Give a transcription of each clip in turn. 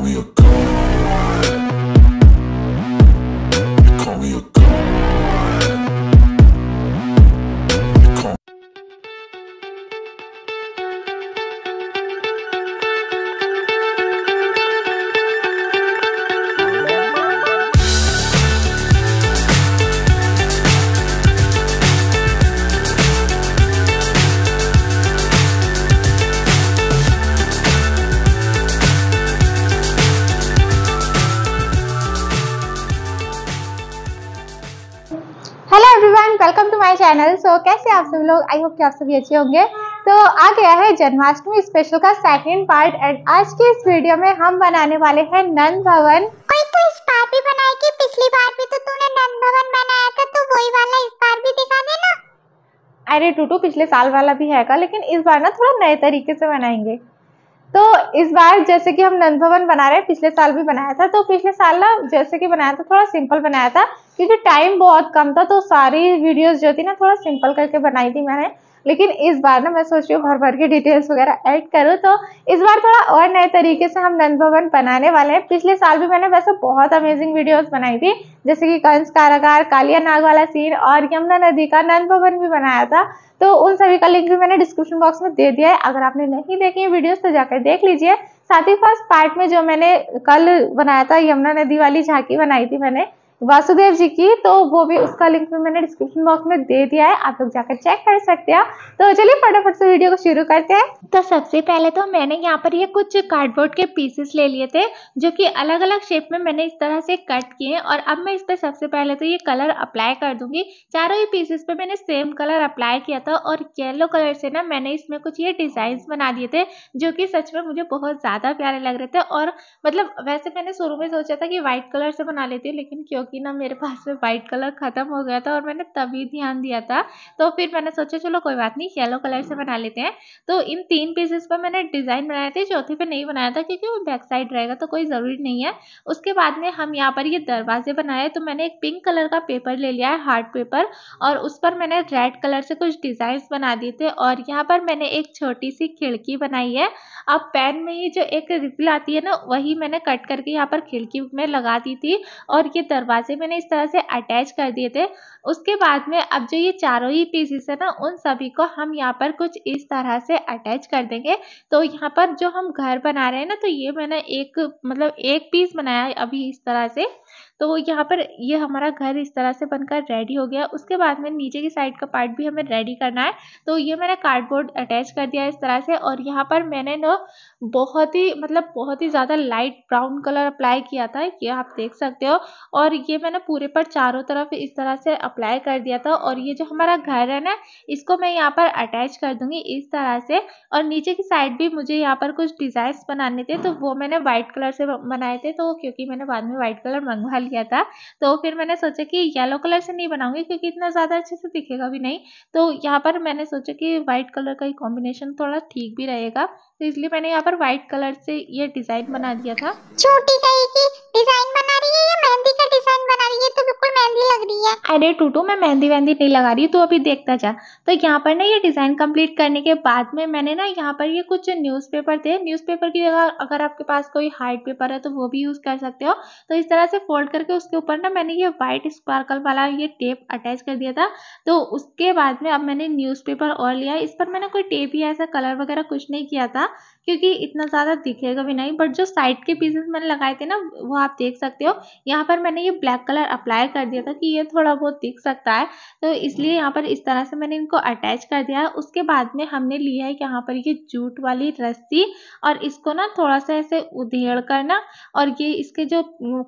we are everyone welcome to my channel so कैसे आप सभी लोग आई होप कि आप सभी अच्छे होंगे तो आ गया है जन्माष्टमी स्पेशल का सेकंड पार्ट एंड आज के इस वीडियो में हम बनाने वाले हैं नंद भवन कोई तो इस बार भी बनाए कि पिछली बार भी तो तूने नंद भवन बनाया था तो वही वाला इस बार भी दिखा देना अरे टूटू पिछले साल वाला भी है का लेकिन इस बार ना थोड़ा नए तरीके से बनाएंगे तो इस बार जैसे कि हम नंद भवन बना रहे हैं पिछले साल भी बनाया था तो पिछले साल ना जैसे कि बनाया था थोड़ा सिंपल बनाया था क्योंकि टाइम बहुत कम था तो सारी वीडियोस जो थी ना थोड़ा सिंपल करके बनाई थी मैंने लेकिन इस बार ना मैं सोच रही हूँ घर भर के डिटेल्स वगैरह ऐड करूँ तो इस बार थोड़ा और नए तरीके से हम नंद भवन बनाने वाले हैं पिछले साल भी मैंने वैसे बहुत अमेजिंग वीडियोस बनाई थी जैसे कि कंस कारागार कालिया नाग वाला सीन और यमुना नदी का नंद भवन भी बनाया था तो उन सभी का लिंक भी मैंने डिस्क्रिप्शन बॉक्स में दे दिया है अगर आपने नहीं देखी है वीडियोज तो जाकर देख लीजिए साथ ही फर्स्ट पार्ट में जो मैंने कल बनाया था यमुना नदी वाली झांकी बनाई थी मैंने वासुदेव जी की तो वो भी उसका लिंक भी मैंने डिस्क्रिप्शन बॉक्स में दे दिया है आप लोग जाकर चेक कर सकते हैं तो चलिए फटाफट से वीडियो को शुरू करते हैं तो सबसे पहले तो मैंने यहाँ पर ये कुछ कार्डबोर्ड के पीसेस ले लिए थे जो कि अलग अलग शेप में मैंने इस तरह से कट किए और अब मैं इस पर सबसे पहले तो ये कलर अप्लाई कर दूंगी चारों ही पीसेस पे मैंने सेम कलर अप्लाई किया था और येलो कलर से ना मैंने इसमें कुछ ये डिजाइन बना दिए थे जो कि सच में मुझे बहुत ज्यादा प्यारे लग रहे थे और मतलब वैसे मैंने शुरू में सोचा था कि व्हाइट कलर से बना लेती हूँ लेकिन क्योंकि क्योंकि ना मेरे पास में वाइट कलर ख़त्म हो गया था और मैंने तभी ध्यान दिया था तो फिर मैंने सोचा चलो कोई बात नहीं येलो कलर से बना लेते हैं तो इन तीन पीसेस पर मैंने डिज़ाइन बनाए थे चौथे पे नहीं बनाया था क्योंकि वो बैक साइड रहेगा तो कोई ज़रूरी नहीं है उसके बाद में हम यहाँ पर ये दरवाजे बनाए तो मैंने एक पिंक कलर का पेपर ले लिया है हार्ड पेपर और उस पर मैंने रेड कलर से कुछ डिजाइन बना दिए थे और यहाँ पर मैंने एक छोटी सी खिड़की बनाई है अब पेन में ही जो एक रिपिल आती है ना वही मैंने कट करके यहाँ पर खिड़की में लगा दी थी और ये दरवाजे से मैंने इस तरह से अटैच कर दिए थे उसके बाद में अब जो ये चारों ही पीसेस है ना उन सभी को हम यहाँ पर कुछ इस तरह से अटैच कर देंगे तो यहाँ पर जो हम घर बना रहे हैं ना तो ये मैंने एक मतलब एक पीस बनाया अभी इस तरह से तो यहाँ पर ये हमारा घर इस तरह से बनकर रेडी हो गया उसके बाद में नीचे की साइड का पार्ट भी हमें रेडी करना है तो ये मैंने कार्डबोर्ड अटैच कर दिया इस तरह से और यहाँ पर मैंने ना बहुत ही मतलब बहुत ही ज़्यादा लाइट ब्राउन कलर अप्लाई किया था ये आप देख सकते हो और ये मैंने पूरे पर चारों तरफ इस तरह से अप्लाई कर दिया था और ये जो हमारा घर है ना इसको मैं यहाँ पर अटैच कर दूँगी इस तरह से और नीचे की साइड भी मुझे यहाँ पर कुछ डिज़ाइंस बनाने थे तो वो मैंने व्हाइट कलर से बनाए थे तो क्योंकि मैंने बाद में वाइट कलर मंगवा गया था तो फिर मैंने सोचा कि येलो कलर से नहीं बनाऊंगी क्योंकि इतना ज़्यादा अच्छे से दिखेगा भी नहीं तो यहाँ पर मैंने सोचा कि व्हाइट कलर का ही कॉम्बिनेशन थोड़ा ठीक भी रहेगा तो इसलिए मैंने यहाँ पर व्हाइट कलर से ये डिज़ाइन बना दिया था छोटी की डिज़ाइन बना रही है मेहंदी लग रही है अरे टूटू मैं मेहंदी वेहंदी नहीं लगा रही तो अभी देखता जा तो यहाँ पर ना ये डिज़ाइन कंप्लीट करने के बाद में मैंने ना यहाँ पर ये कुछ न्यूज़पेपर थे न्यूज़पेपर की जगह अगर आपके पास कोई हाइट पेपर है तो वो भी यूज़ कर सकते हो तो इस तरह से फोल्ड करके उसके ऊपर ना मैंने ये व्हाइट स्पार्कल वाला ये टेप अटैच कर दिया था तो उसके बाद में अब मैंने पेपर और लिया इस पर मैंने कोई टेप ही ऐसा कलर वगैरह कुछ नहीं किया था क्योंकि इतना ज़्यादा दिखेगा भी नहीं बट जो साइड के पीसेस मैंने लगाए थे ना वो आप देख सकते हो यहाँ पर मैंने ये ब्लैक कलर अप्लाई कर दिया था था कि ये थोड़ा बहुत दिख सकता है तो इसलिए यहाँ पर इस तरह से मैंने इनको अटैच कर दिया है उसके बाद में हमने लिया है यहाँ पर ये जूट वाली रस्सी और इसको ना थोड़ा सा ऐसे उधेड़ करना और ये इसके जो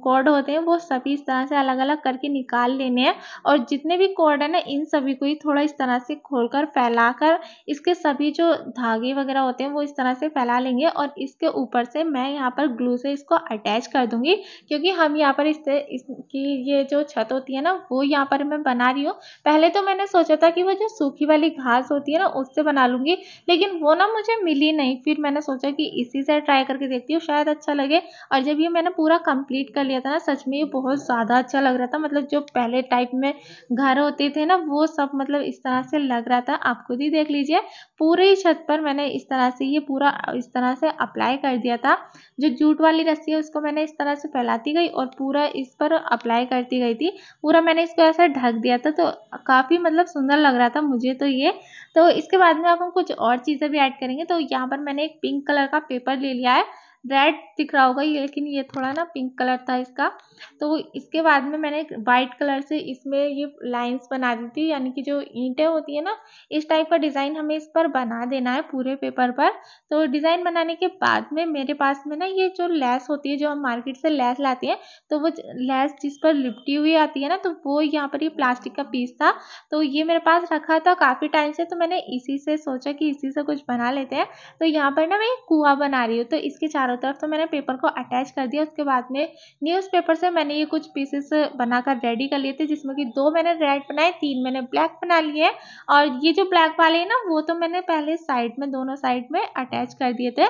कॉर्ड होते हैं वो सभी इस तरह से अलग अलग करके निकाल लेने हैं और जितने भी कॉर्ड है ना इन सभी को ही थोड़ा इस तरह से खोल कर फैला कर इसके सभी जो धागे वगैरह होते हैं वो इस तरह से फैला लेंगे और इसके ऊपर से मैं यहाँ पर ग्लू से इसको अटैच कर दूंगी क्योंकि हम यहाँ पर इससे इसकी ये जो छत होती होती है ना वो यहाँ पर मैं बना रही हूँ पहले तो मैंने सोचा था कि वो जो सूखी वाली घास होती है ना उससे बना लूंगी लेकिन वो ना मुझे मिली नहीं फिर मैंने सोचा कि इसी से ट्राई करके देखती हूँ शायद अच्छा लगे और जब ये मैंने पूरा कंप्लीट कर लिया था ना सच में ये बहुत ज़्यादा अच्छा लग रहा था मतलब जो पहले टाइप में घर होते थे ना वो सब मतलब इस तरह से लग रहा था आप खुद ही देख लीजिए पूरी छत पर मैंने इस तरह से ये पूरा इस तरह से अप्लाई कर दिया था जो जूट वाली रस्सी है उसको मैंने इस तरह से फैलाती गई और पूरा इस पर अप्लाई करती गई थी पूरा मैंने इसको ऐसा ढक दिया था तो काफ़ी मतलब सुंदर लग रहा था मुझे तो ये तो इसके बाद में अब हम कुछ और चीज़ें भी ऐड करेंगे तो यहाँ पर मैंने एक पिंक कलर का पेपर ले लिया है रेड दिख रहा होगा ये लेकिन ये थोड़ा ना पिंक कलर था इसका तो इसके बाद में मैंने वाइट कलर से इसमें ये लाइंस बना दी थी यानी कि जो ईंटें होती है ना इस टाइप का डिज़ाइन हमें इस पर बना देना है पूरे पेपर पर तो डिज़ाइन बनाने के बाद में मेरे पास में ना ये जो लेस होती है जो हम मार्केट से लेस लाते हैं तो वो लेस जिस पर लिपटी हुई आती है ना तो वो यहाँ पर ये प्लास्टिक का पीस था तो ये मेरे पास रखा था काफ़ी टाइम से तो मैंने इसी से सोचा कि इसी से कुछ बना लेते हैं तो यहाँ पर ना मैं कुआ बना रही हूँ तो इसके चारों चारों तरफ तो मैंने पेपर को अटैच कर दिया उसके बाद में न्यूज़पेपर से मैंने ये कुछ पीसेस बनाकर रेडी कर लिए थे जिसमें कि दो मैंने रेड बनाए तीन मैंने ब्लैक बना लिए और ये जो ब्लैक वाले हैं ना वो तो मैंने पहले साइड में दोनों साइड में अटैच कर दिए थे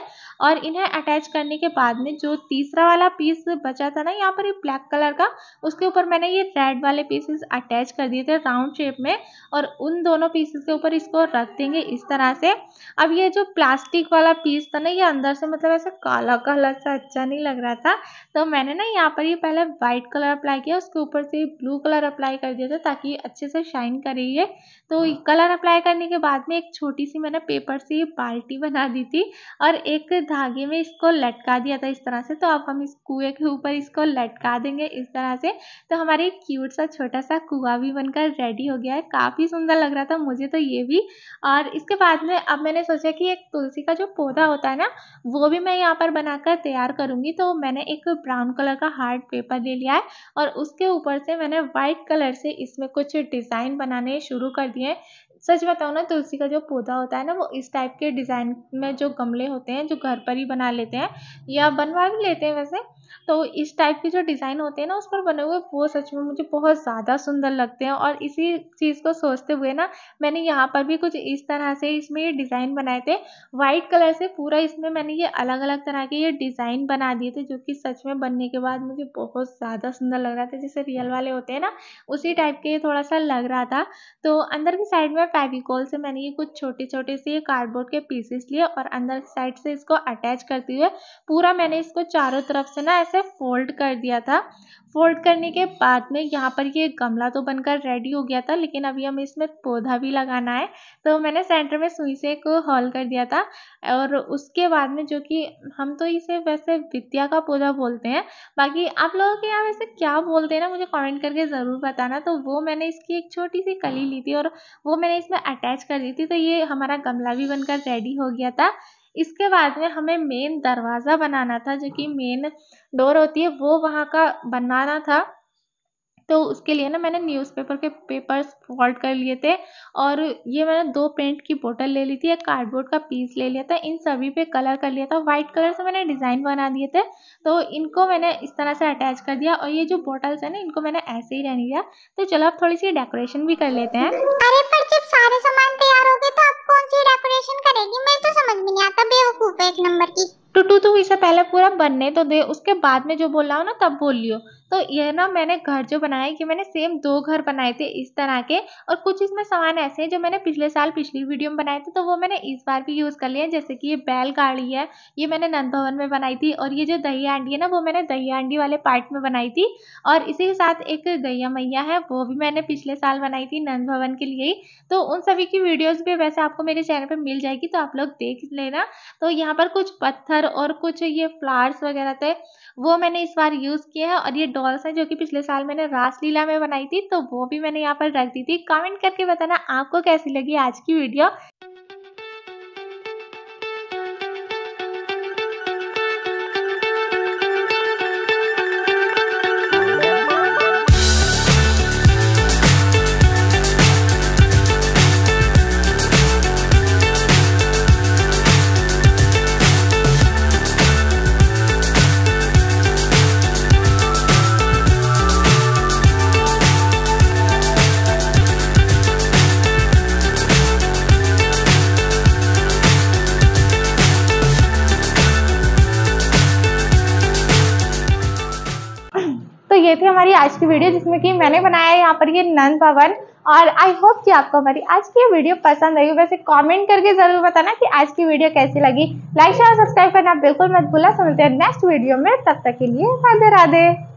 और इन्हें अटैच करने के बाद में जो तीसरा वाला पीस बचा था ना यहाँ पर ये ब्लैक कलर का उसके ऊपर मैंने ये रेड वाले पीसेस अटैच कर दिए थे राउंड शेप में और उन दोनों पीसेस के ऊपर इसको रख देंगे इस तरह से अब ये जो प्लास्टिक वाला पीस था ना ये अंदर से मतलब ऐसे काला हल्का कलर सा अच्छा नहीं लग रहा था तो मैंने ना यहाँ पर ये पहले व्हाइट कलर अप्लाई किया उसके ऊपर से ब्लू कलर अप्लाई कर दिया था ताकि अच्छे से शाइन करे ये तो कलर हाँ। अप्लाई करने के बाद में एक छोटी सी मैंने पेपर से ये बाल्टी बना दी थी और एक धागे में इसको लटका दिया था इस तरह से तो अब हम इस कुएँ के ऊपर इसको लटका देंगे इस तरह से तो हमारे क्यूट सा छोटा सा कुआ भी बनकर रेडी हो गया है काफ़ी सुंदर लग रहा था मुझे तो ये भी और इसके बाद में अब मैंने सोचा कि एक तुलसी का जो पौधा होता है ना वो भी मैं यहाँ पर बनाकर तैयार करूंगी तो मैंने एक ब्राउन कलर का हार्ड पेपर ले लिया है और उसके ऊपर से मैंने व्हाइट कलर से इसमें कुछ डिज़ाइन बनाने शुरू कर दिए सच बताऊँ ना तुलसी का जो पौधा होता है ना वो इस टाइप के डिज़ाइन में जो गमले होते हैं जो घर पर ही बना लेते हैं या बनवा भी लेते हैं वैसे तो इस टाइप के जो डिज़ाइन होते हैं ना उस पर बने हुए वो सच में मुझे बहुत ज़्यादा सुंदर लगते हैं और इसी चीज़ को सोचते हुए ना मैंने यहाँ पर भी कुछ इस तरह से इसमें ये डिज़ाइन बनाए थे वाइट कलर से पूरा इसमें मैंने ये अलग अलग तरह के ये डिज़ाइन बना दिए थे जो कि सच में बनने के बाद मुझे बहुत ज़्यादा सुंदर लग रहा था जैसे रियल वाले होते हैं ना उसी टाइप के थोड़ा सा लग रहा था तो अंदर की साइड में फेविकॉल से मैंने ये कुछ छोटे छोटे से कार्डबोर्ड के पीसेस लिए और अंदर साइड से इसको अटैच करते हुए पूरा मैंने इसको चारों तरफ से ना ऐसे फोल्ड कर दिया था फोल्ड करने के बाद में यहाँ पर ये गमला तो बनकर रेडी हो गया था लेकिन अभी हमें इसमें पौधा भी लगाना है तो मैंने सेंटर में सुई से एक हॉल कर दिया था और उसके बाद में जो कि हम तो इसे वैसे विद्या का पौधा बोलते हैं बाकी आप लोगों के यहाँ वैसे क्या बोलते हैं ना मुझे कमेंट करके ज़रूर बताना तो वो मैंने इसकी एक छोटी सी कली ली थी और वो मैंने इसमें अटैच कर दी थी तो ये हमारा गमला भी बनकर रेडी हो गया था इसके बाद में हमें मेन दरवाज़ा बनाना था जो कि मेन डोर होती है वो वहाँ का बनवाना था तो उसके लिए ना मैंने न्यूज़पेपर के पेपर्स फोल्ड कर लिए थे और ये मैंने दो पेंट की बोतल ले ली थी एक कार्डबोर्ड का पीस ले लिया था इन सभी पे कलर कर लिया था वाइट कलर से मैंने डिज़ाइन बना दिए थे तो इनको मैंने इस तरह से अटैच कर दिया और ये जो बोटल्स है ना इनको मैंने ऐसे ही रहने दिया तो चलो आप थोड़ी सी डेकोरेशन भी कर लेते हैं अरे एक नंबर की टूटू तो तू तो इसे पहले पूरा बनने तो दे उसके बाद में जो बोल रहा हो ना तब बोल लियो तो यह ना मैंने घर जो बनाए ये मैंने सेम दो घर बनाए थे इस तरह के और कुछ इसमें सामान ऐसे हैं जो मैंने पिछले साल पिछली वीडियो में बनाए थे तो वो मैंने इस बार भी यूज़ कर लिया जैसे कि ये बैलगाड़ी है ये मैंने नंद भवन में बनाई थी और ये जो दही आंडी है ना वो मैंने दही आंडी वाले पार्ट में बनाई थी और इसी के साथ एक गैया मैया है वो भी मैंने पिछले साल बनाई थी नंद भवन के लिए ही तो उन सभी की वीडियोज़ भी वैसे आपको मेरे चैनल पर मिल जाएगी तो आप लोग देख लेना तो यहाँ पर कुछ पत्थर और कुछ ये फ्लावर्स वगैरह थे वो मैंने इस बार यूज़ किए हैं और ये डॉल्स हैं जो कि पिछले साल मैंने रासलीला में बनाई थी तो वो भी मैंने यहाँ पर रख दी थी कमेंट करके बताना आपको कैसी लगी आज की वीडियो ये थी हमारी आज की वीडियो जिसमें कि मैंने बनाया है यहाँ पर ये नंद भवन और आई होप कि आपको हमारी आज की वीडियो पसंद आई वैसे कमेंट करके जरूर बताना कि आज की वीडियो कैसी लगी लाइक शेयर सब्सक्राइब करना बिल्कुल मत भूला समझते हैं नेक्स्ट वीडियो में तब तक के लिए राधे राधे